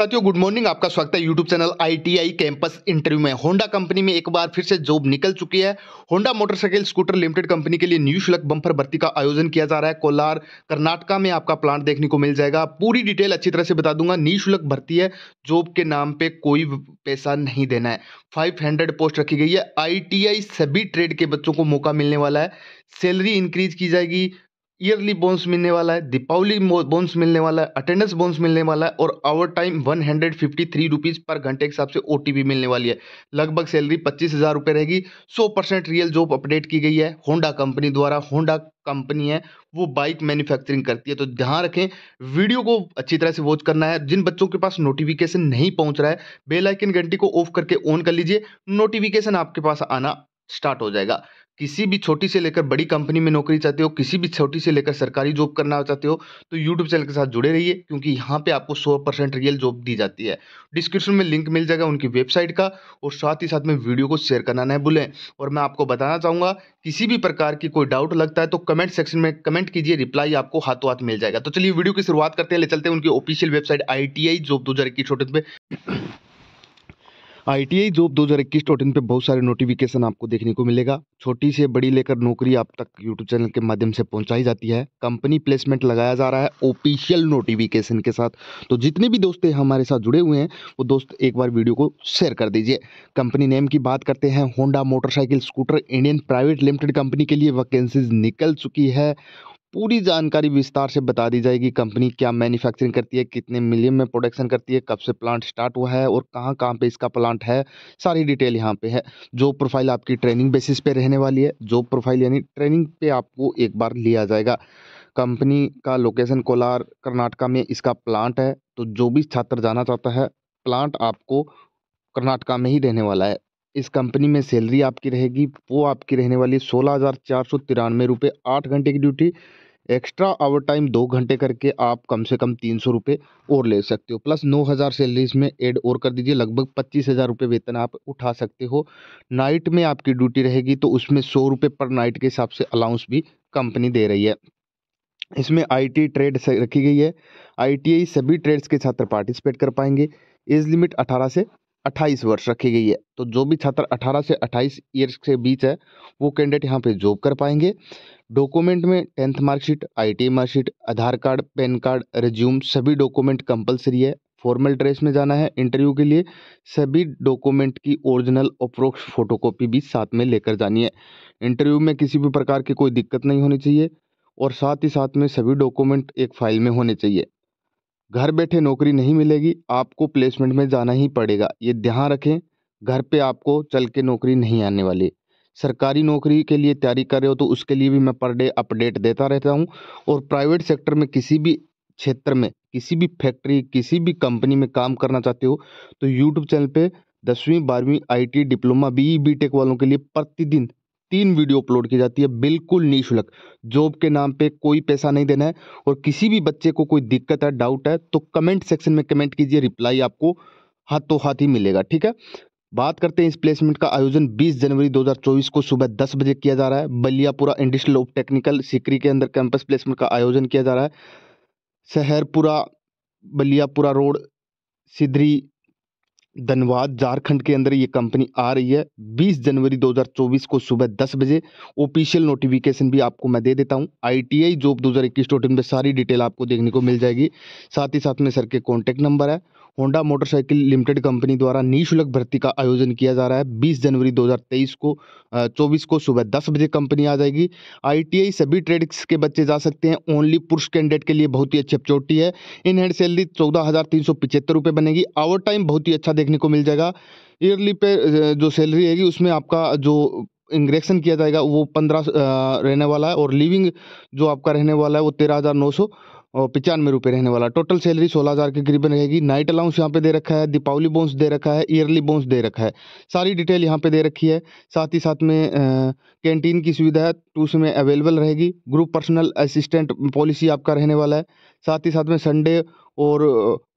साथियों good morning आपका स्वागत है YouTube channel ITI campus interview में होंडा कंपनी में एक बार फिर से जॉब निकल चुकी है Honda motorcycle scooter limited company के लिए न्यू शुल्क बम्पर भर्ती का आयोजन किया जा रहा है कोलार कर्नाटका में आपका प्लांट देखने को मिल जाएगा पूरी डिटेल अच्छी तरह से बता दूंगा निःशुल्क भर्ती है जॉब के नाम पर कोई पैसा नहीं देना है फाइव पोस्ट रखी गई है आई सभी ट्रेड के बच्चों को मौका मिलने वाला है सैलरी इंक्रीज की जाएगी ईयरली बोन्स मिलने वाला है दीपावली बोन्स मिलने वाला है अटेंडेंस बोन्स मिलने वाला है और hour time one hundred fifty three rupees पर घंटे के हिसाब से ओ मिलने वाली है लगभग सैलरी पच्चीस हज़ार रुपये रहेगी सौ परसेंट रियल जॉब अपडेट की गई है होंडा कंपनी द्वारा होंडा कंपनी है वो बाइक मैन्युफैक्चरिंग करती है तो ध्यान रखें वीडियो को अच्छी तरह से वॉच करना है जिन बच्चों के पास नोटिफिकेशन नहीं पहुंच रहा है बेलाइकन घंटी को ऑफ करके ऑन कर लीजिए नोटिफिकेशन आपके पास आना स्टार्ट हो जाएगा किसी भी छोटी से लेकर बड़ी कंपनी में नौकरी चाहते हो किसी भी छोटी से लेकर सरकारी जॉब करना चाहते हो तो यूट्यूब चैनल के साथ जुड़े रहिए क्योंकि यहाँ पे आपको 100 परसेंट रियल जॉब दी जाती है डिस्क्रिप्शन में लिंक मिल जाएगा उनकी वेबसाइट का और साथ ही साथ में वीडियो को शेयर करना ना भूलें और मैं आपको बताना चाहूँगा किसी भी प्रकार की कोई डाउट लगता है तो कमेंट सेक्शन में कमेंट कीजिए रिप्लाई आपको हाथों हाथ मिल जाएगा तो चलिए वीडियो की शुरुआत करते हैं ले चलते हैं उनकी official website I T I job दो हज़ार इक्कीस पे आई टी आई जॉब दो हज़ार इक्कीस टॉट इन पर बहुत सारे नोटिफिकेशन आपको देखने को मिलेगा छोटी से बड़ी लेकर नौकरी आप तक यूट्यूब चैनल के माध्यम से पहुंचाई जाती है कंपनी प्लेसमेंट लगाया जा रहा है ऑफिशियल नोटिफिकेशन के साथ तो जितने भी दोस्त हमारे साथ जुड़े हुए हैं वो दोस्त एक बार वीडियो को शेयर कर दीजिए कंपनी नेम की बात करते हैं Honda motorcycle scooter Indian private limited company के लिए वैकेंसीज निकल चुकी है पूरी जानकारी विस्तार से बता दी जाएगी कंपनी क्या मैन्युफैक्चरिंग करती है कितने मिलियन में प्रोडक्शन करती है कब से प्लांट स्टार्ट हुआ है और कहाँ कहाँ पे इसका प्लांट है सारी डिटेल यहाँ पे है जॉब प्रोफाइल आपकी ट्रेनिंग बेसिस पे रहने वाली है जॉब प्रोफाइल यानी ट्रेनिंग पे आपको एक बार लिया जाएगा कंपनी का लोकेशन कोलार कर्नाटका में इसका प्लांट है तो जो भी छात्र जाना चाहता है प्लांट आपको कर्नाटका में ही रहने वाला है इस कंपनी में सैलरी आपकी रहेगी वो आपकी रहने वाली सोलह हज़ार चार सौ तिरानवे रुपये आठ घंटे की ड्यूटी एक्स्ट्रा आवर टाइम दो घंटे करके आप कम से कम तीन सौ रुपये और ले सकते हो प्लस नौ हज़ार सैलरीज में ऐड और कर दीजिए लगभग पच्चीस हज़ार रुपये वेतन आप उठा सकते हो नाइट में आपकी ड्यूटी रहेगी तो उसमें सौ रुपये पर नाइट के हिसाब से अलाउंस भी कंपनी दे रही है इसमें आईटी ट्रेड रखी गई है आईटीआई सभी ट्रेड्स के छात्र पार्टिसिपेट कर पाएंगे एज लिमिट अठारह से अट्ठाईस वर्ष रखी गई है तो जो भी छात्र अठारह से अट्ठाईस ईयर्स के बीच है वो कैंडिडेट यहाँ पे जॉब कर पाएंगे डॉक्यूमेंट में tenth marksheet I T marksheet Aadhaar card PAN card resume सभी डॉक्यूमेंट कंपलसरी है फॉर्मल ड्रेस में जाना है इंटरव्यू के लिए सभी डॉक्यूमेंट की ओरिजिनल अप्रोक्स फोटोकॉपी भी साथ में लेकर जानी है इंटरव्यू में किसी भी प्रकार की कोई दिक्कत नहीं होनी चाहिए और साथ ही साथ में सभी डॉक्यूमेंट एक फाइल में होने चाहिए घर बैठे नौकरी नहीं मिलेगी आपको प्लेसमेंट में जाना ही पड़ेगा ये ध्यान रखें घर पे आपको चल के नौकरी नहीं आने वाली सरकारी नौकरी के लिए तैयारी कर रहे हो तो उसके लिए भी मैं पर डे अपडेट देता रहता हूँ और प्राइवेट सेक्टर में किसी भी क्षेत्र में किसी भी फैक्ट्री किसी भी कंपनी में काम करना चाहते हो तो यूट्यूब चैनल पर दसवीं बारहवीं आई डिप्लोमा बी बी वालों के लिए प्रतिदिन तीन वीडियो अपलोड की जाती है बिल्कुल निःशुल्क जॉब के नाम पे कोई पैसा नहीं देना है और किसी भी बच्चे को कोई दिक्कत है डाउट है तो कमेंट सेक्शन में कमेंट कीजिए रिप्लाई आपको हाथों हाथ ही मिलेगा ठीक है बात करते हैं इस प्लेसमेंट का आयोजन 20 जनवरी 2024 को सुबह 10 बजे किया जा रहा है Baliyapura industrial of technical Sikri के अंदर कैंपस प्लेसमेंट का आयोजन किया जा रहा है शहरपुरा बलियापुरा रोड सिदरी धनबाद झारखंड के अंदर ये कंपनी आ रही है 20 जनवरी 2024 को सुबह 10 बजे ऑफिशियल नोटिफिकेशन भी आपको मैं दे देता हूँ आईटीआई जॉब 2021 हज़ार इक्कीस में सारी डिटेल आपको देखने को मिल जाएगी साथ ही साथ में सर के कॉन्टैक्ट नंबर है होंडा मोटरसाइकिल लिमिटेड कंपनी द्वारा निःशुल्क भर्ती का आयोजन किया जा रहा है 20 जनवरी 2023 को 24 को सुबह 10 बजे कंपनी आ जाएगी आईटीआई सभी ट्रेड्स के बच्चे जा सकते हैं ओनली पुरुष कैंडिडेट के लिए बहुत ही अच्छी अपचोटी है इन हैंड सैलरी चौदह हज़ार तीन सौ पिचहत्तर रुपये बनेगी आवर टाइम बहुत ही अच्छा देखने को मिल जाएगा ईयरली पे जो सैलरी रहेगी उसमें आपका जो इंग्रेक्शन किया जाएगा वो पंद्रह रहने वाला है और लिविंग जो आपका रहने वाला है वो तेरह हज़ार नौ सौ और पचानवे रुपये रहने वाला टोटल सैलरी सोलह हज़ार के करीबन रहेगी नाइट अलाउंस यहाँ पे दे रखा है दीपावली बोन्स दे रखा है ईयरली बोन्स दे रखा है सारी डिटेल यहाँ पे दे रखी है साथ ही साथ में कैंटीन की सुविधा है टू में अवेलेबल रहेगी ग्रुप पर्सनल असिस्टेंट पॉलिसी आपका रहने वाला है साथ ही साथ में संडे और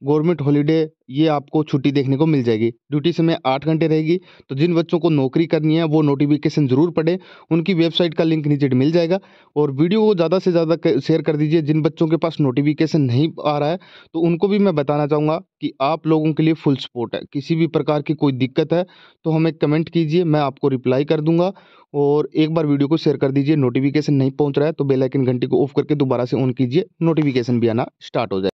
गवर्नमेंट हॉलीडे ये आपको छुट्टी देखने को मिल जाएगी ड्यूटी समय आठ घंटे रहेगी तो जिन बच्चों को नौकरी करनी है वो नोटिफिकेशन ज़रूर पढ़े उनकी वेबसाइट का लिंक नीचे मिल जाएगा और वीडियो को ज़्यादा से ज़्यादा शेयर कर दीजिए जिन बच्चों के पास नोटिफिकेशन नहीं आ रहा है तो उनको भी मैं बताना चाहूँगा कि आप लोगों के लिए फुल सपोर्ट है किसी भी प्रकार की कोई दिक्कत है तो हमें कमेंट कीजिए मैं आपको रिप्लाई कर दूँगा और एक बार वीडियो को शेयर कर दीजिए नोटिफिकेशन नहीं पहुँच रहा है तो बेलाइकन घंटी को ऑफ करके दोबारा से ऑन कीजिए नोटिफिकेशन भी आना स्टार्ट हो जाए